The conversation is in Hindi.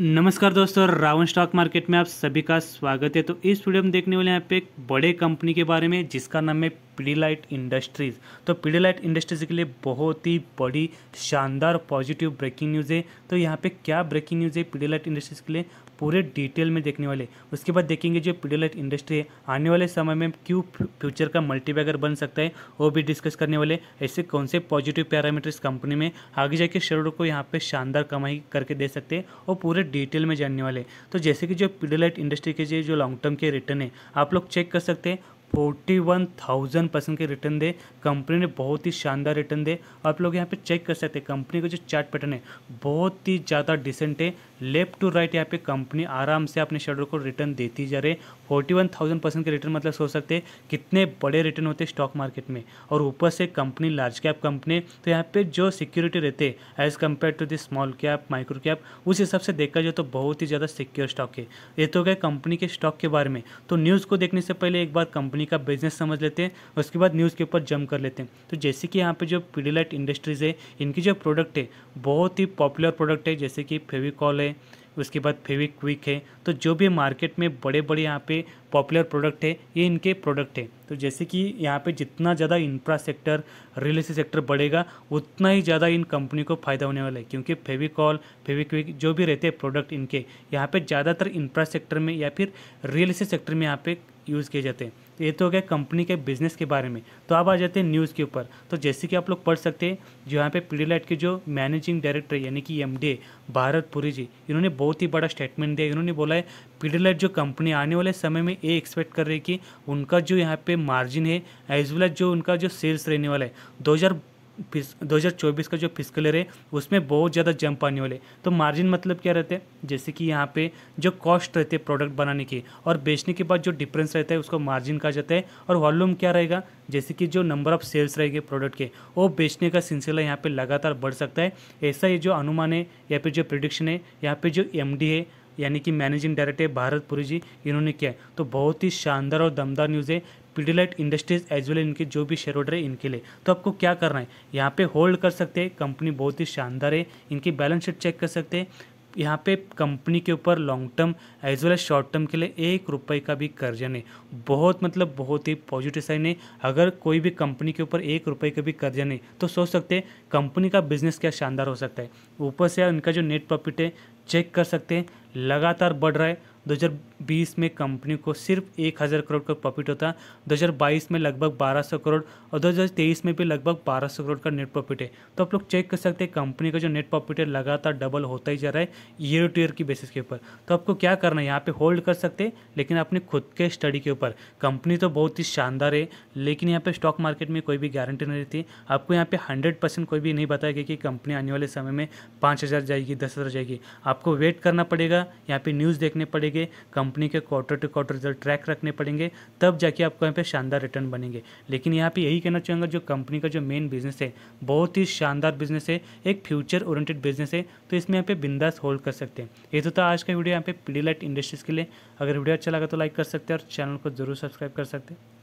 नमस्कार दोस्तों रावण स्टॉक मार्केट में आप सभी का स्वागत है तो इस वीडियो में देखने वाले यहाँ पे एक बड़े कंपनी के बारे में जिसका नाम है पीडीलाइट इंडस्ट्रीज़ तो पीडीलाइट इंडस्ट्रीज़ के लिए बहुत ही बड़ी शानदार पॉजिटिव ब्रेकिंग न्यूज़ है तो यहाँ पे क्या ब्रेकिंग न्यूज़ है पीडीलाइट इंडस्ट्रीज़ के लिए पूरे डिटेल में देखने वाले उसके बाद देखेंगे जो पीडोलाइट इंडस्ट्री है आने वाले समय में क्यों फ्यूचर का मल्टीबैगर बन सकता है वो भी डिस्कस करने वाले ऐसे कौन से पॉजिटिव पैरामीटर्स कंपनी में आगे जाके शेयरों को यहाँ पे शानदार कमाई करके दे सकते हैं और पूरे डिटेल में जानने वाले तो जैसे कि जो पीडोलाइट इंडस्ट्री के जो लॉन्ग टर्म के रिटर्न है आप लोग चेक कर सकते हैं फोर्टी वन थाउजेंड परसेंट के रिटर्न दे कंपनी ने बहुत ही शानदार रिटर्न दे आप लोग यहाँ पे चेक कर सकते हैं कंपनी का जो चार्ट पैटर्न है बहुत ही ज़्यादा डिसेंट है लेफ्ट टू राइट यहाँ पे कंपनी आराम से अपने शेयर को रिटर्न देती जा रही है फोर्टी वन थाउजेंड परसेंट के रिटर्न मतलब सोच सकते हैं कितने बड़े रिटर्न होते हैं स्टॉक मार्केट में और ऊपर से कंपनी लार्ज कैप कंपनी तो यहाँ पे जो सिक्योरिटी रहते हैं as compared to this small cap micro cap उस हिसाब से देखा जाए तो बहुत ही ज़्यादा सिक्योर स्टॉक है ये तो क्या कंपनी के स्टॉक के बारे में तो न्यूज़ को देखने से पहले एक बार कंपनी का बिजनेस समझ लेते हैं उसके बाद न्यूज़ के ऊपर जम कर लेते हैं तो जैसे कि यहाँ पे जो पीडीलाइट इंडस्ट्रीज़ है इनकी जो प्रोडक्ट है बहुत ही पॉपुलर प्रोडक्ट है जैसे कि फेविकॉल है है उसके बाद फेविक क्विक है तो जो भी मार्केट में बड़े बड़े यहाँ पे पॉपुलर प्रोडक्ट है ये इनके प्रोडक्ट है तो जैसे कि यहाँ पे जितना ज़्यादा infra sector real estate sector बढ़ेगा उतना ही ज़्यादा इन कंपनी को फ़ायदा होने वाला है क्योंकि फेविकॉल फेविक्विक जो भी रहते हैं प्रोडक्ट इनके यहाँ पर ज़्यादातर इंफ्रा सेक्टर में या फिर रियल इस्टेट सेक्टर में यहाँ पे यूज़ किए जाते हैं तो ये तो हो गया कंपनी के बिजनेस के बारे में तो आप आ जाते हैं न्यूज़ के ऊपर तो जैसे कि आप लोग पढ़ सकते हैं जो यहाँ पे पीडीलाइट के जो मैनेजिंग डायरेक्टर यानी कि एम भारत पुरी जी इन्होंने बहुत ही बड़ा स्टेटमेंट दिया इन्होंने बोला है पीडीलाइट जो कंपनी आने वाले समय में ये एक्सपेक्ट कर रही है कि उनका जो यहाँ पे मार्जिन है एज वेल एज जो उनका जो सेल्स रहने वाला है दो फिस दो का जो फिजिकल है उसमें बहुत ज़्यादा जंप आने वाले तो मार्जिन मतलब क्या रहते हैं जैसे कि यहाँ पे जो कॉस्ट रहते हैं प्रोडक्ट बनाने की और बेचने के बाद जो डिफरेंस रहता है उसको मार्जिन कहा जाता है और वॉल्यूम क्या रहेगा जैसे कि जो नंबर ऑफ सेल्स रहेगी प्रोडक्ट के वो बेचने का सिलसिला यहाँ पर लगातार बढ़ सकता है ऐसा ये जो अनुमान है या फिर जो प्रिडिक्शन है यहाँ पर जो एम है यानी कि मैनेजिंग डायरेक्टर भारत पुरी जी इन्होंने किया है तो बहुत ही शानदार और दमदार न्यूज़ है पीडीलाइट इंडस्ट्रीज एज वेल इनके जो भी शेयर होल्डर है इनके लिए तो आपको क्या करना है यहाँ पे होल्ड कर सकते हैं कंपनी बहुत ही शानदार है इनकी बैलेंस शीट चेक कर सकते हैं यहाँ पे कंपनी के ऊपर long term as well as short term के लिए एक रुपये का भी कर्जा नहीं बहुत मतलब बहुत ही पॉजिटिव साइन है अगर कोई भी कंपनी के ऊपर एक रुपये का भी कर्जा नहीं तो सोच सकते हैं कंपनी का बिजनेस क्या शानदार हो सकता है ऊपर से उनका जो नेट प्रॉफिट है चेक कर सकते हैं लगातार बढ़ रहा है 2020 में कंपनी को सिर्फ एक हज़ार करोड़ का प्रॉफिट होता है 2022 में लगभग 1200 करोड़ और 2023 में भी लगभग 1200 करोड़ का नेट प्रॉफिट है तो आप लोग चेक कर सकते हैं कंपनी का जो नेट प्रॉफिट है लगातार डबल होता ही जा रहा है ईयर टू ईयर की बेसिस के ऊपर तो आपको क्या करना है यहाँ पर होल्ड कर सकते लेकिन अपने खुद के स्टडी के ऊपर कंपनी तो बहुत ही शानदार है लेकिन यहाँ पर स्टॉक मार्केट में कोई भी गारंटी नहीं रहती आपको यहाँ पर हंड्रेड कोई भी नहीं बताएगा कि कंपनी आने वाले समय में पाँच जाएगी दस जाएगी आपको वेट करना पड़ेगा यहाँ पर न्यूज़ देखने पड़ेगी पड़ेंगे कंपनी के quarter to quarter result track रखने पड़ेंगे तब जाके आपको यहाँ पे शानदार रिटर्न बनेंगे लेकिन यहाँ पे यही कहना चाहूँगा जो कंपनी का जो मेन बिजनेस है बहुत ही शानदार बिजनेस है एक फ्यूचर ओरिएंटेड बिजनेस है तो इसमें यहाँ पे बिंदास होल्ड कर सकते हैं ये तो था आज का वीडियो यहाँ पे पीडी लाइट इंडस्ट्रीज़ के लिए अगर वीडियो अच्छा लगा तो लाइक कर सकते हैं और चैनल को जरूर सब्सक्राइब कर सकते हैं